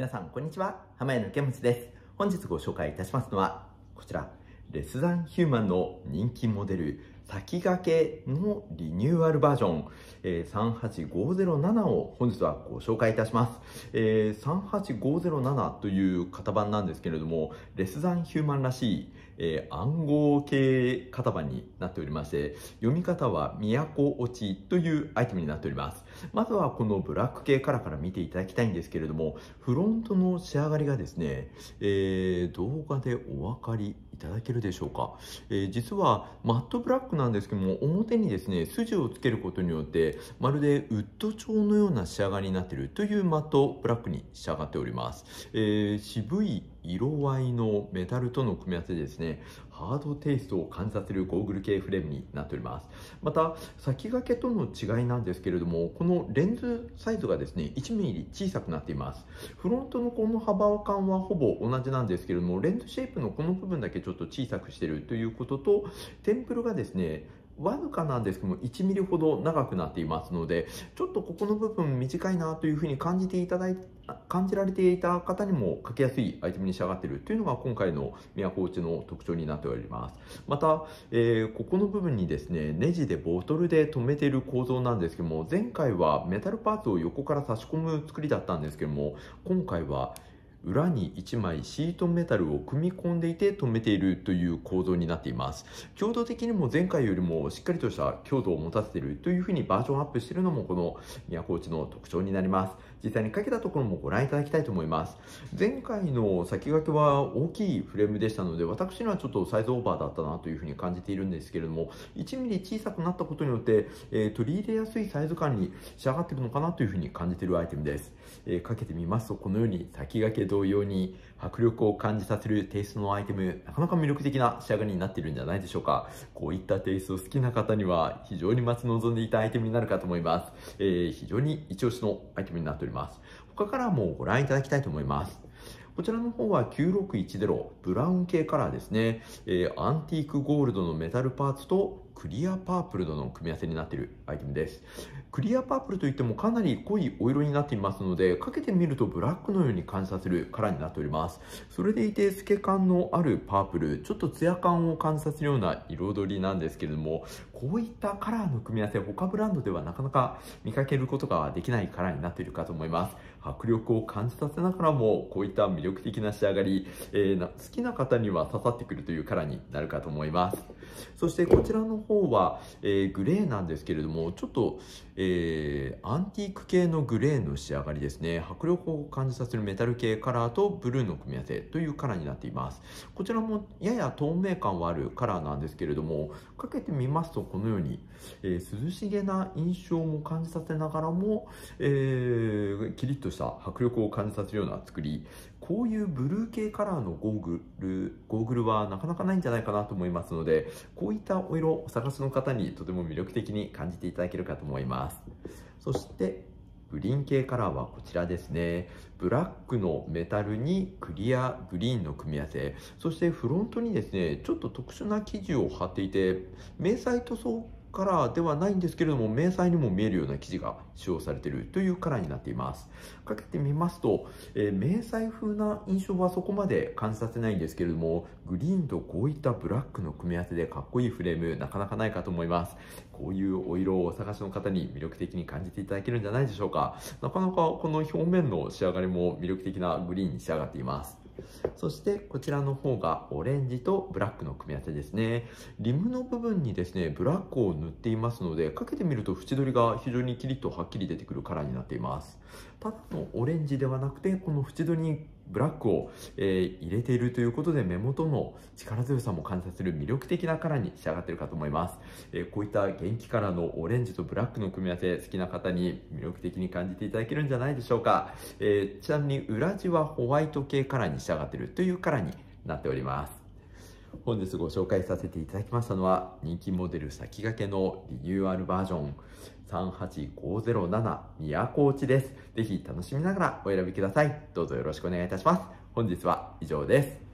皆さん、こんにちは。浜屋の池持です。本日ご紹介いたしますのは、こちら、レスザンヒューマンの人気モデル、先駆けのリニューアルバージョン、えー、38507を本日はご紹介いたします、えー、38507という型番なんですけれどもレスザンヒューマンらしい、えー、暗号系型番になっておりまして読み方は「都落ち」というアイテムになっておりますまずはこのブラック系からから見ていただきたいんですけれどもフロントの仕上がりがですね、えー、動画でお分かりただけるでしょうか、えー、実はマットブラックなんですけども表にですね筋をつけることによってまるでウッド調のような仕上がりになっているというマットブラックに仕上がっております、えー、渋い色合いのメタルとの組み合わせですね、ハードテイストを感じさせるゴーグル系フレームになっております。また、先駆けとの違いなんですけれども、このレンズサイズがですね、1mm 小さくなっています。フロントのこの幅感はほぼ同じなんですけれども、レンズシェイプのこの部分だけちょっと小さくしてるということと、テンプルがですね、わずかなんですけども、1ミリほど長くなっていますので、ちょっとここの部分短いなというふうに感じていただい感じられていた方にも書きやすいアイテムに仕上がっているというのが今回の都落ちの特徴になっております。また、えー、ここの部分にですね、ネジでボトルで留めている構造なんですけども、前回はメタルパーツを横から差し込む作りだったんですけども、今回は裏に1枚シートメタルを組み込んでいて止めているという構造になっています。強度的にも前回よりもしっかりとした強度を持たせているというふうにバージョンアップしているのもこの宮古内の特徴になります。実際にかけたところもご覧いただきたいと思います。前回の先駆けは大きいフレームでしたので、私にはちょっとサイズオーバーだったなというふうに感じているんですけれども、1 m m 小さくなったことによって、えー、取り入れやすいサイズ感に仕上がっているのかなというふうに感じているアイテムです。えー、かけてみますと、このように先駆け同様に迫力を感じさせるテイストのアイテム、なかなか魅力的な仕上がりになっているんじゃないでしょうか。こういったテイストを好きな方には非常に待ち望んでいたアイテムになるかと思います。えー、非常に一押しのアイテムになっております。他からもご覧いただきたいと思います。こちらの方は9610ブラウン系カラーですね、えー、アンティークゴールドのメタルパーツとクリアパープルの組み合わせになっているアイテムです。クリアパープルといってもかなり濃いお色になっていますので、かけてみるとブラックのように感じさせるカラーになっております。それでいて透け感のあるパープル、ちょっとツヤ感を感じさせるような彩りなんですけれども、こういったカラーの組み合わせ、他ブランドではなかなか見かけることができないカラーになっているかと思います。迫力を感じさせながらも、こういった魅力的な仕上がり、えー、好きな方には刺さってくるというカラーになるかと思います。そしてこちらの方は、えー、グレーなんですけれども、ちょっと、えー、アンティーク系のグレーの仕上がりですね。迫力を感じさせるメタル系カラーとブルーの組み合わせというカラーになっています。こちらもやや透明感はあるカラーなんですけれども、かけてみますとこのように、えー、涼しげな印象も感じさせながらも、えー、キリッとした迫力を感じさせるような作り、こういうブルー系カラーのゴーグル、ゴーグルはなかなかないんじゃないかなと思いますので、こういったお色をお探しの方にとても魅力的に感じていただけるかと思います。そして、グリーン系カラーはこちらですね。ブラックのメタルにクリアグリーンの組み合わせ。そしてフロントにですね、ちょっと特殊な生地を貼っていて、迷彩塗装カラーではないんですけれども、迷彩にも見えるような生地が使用されているというカラーになっています。かけてみますと、えー、明細風な印象はそこまで感じさせないんですけれども、グリーンとこういったブラックの組み合わせでかっこいいフレーム、なかなかないかと思います。こういうお色をお探しの方に魅力的に感じていただけるんじゃないでしょうか。なかなかこの表面の仕上がりも魅力的なグリーンに仕上がっています。そしてこちらの方がオレンジとブラックの組み合わせですね。リムの部分にですね、ブラックを塗っていますので、かけてみると縁取りが非常にキリッとはっきり出てくるカラーになっています。ただのオレンジではなくて、この縁取りにブラックを、えー、入れているということで目元の力強さも感じさせる魅力的なカラーに仕上がっているかと思います、えー、こういった元気カラーのオレンジとブラックの組み合わせ好きな方に魅力的に感じていただけるんじゃないでしょうか、えー、ちなみに裏地はホワイト系カラーに仕上がっているというカラーになっております本日ご紹介させていただきましたのは人気モデル先駆けのリニューアルバージョン38507宮古内です。ぜひ楽しみながらお選びください。どうぞよろしくお願いいたします。本日は以上です。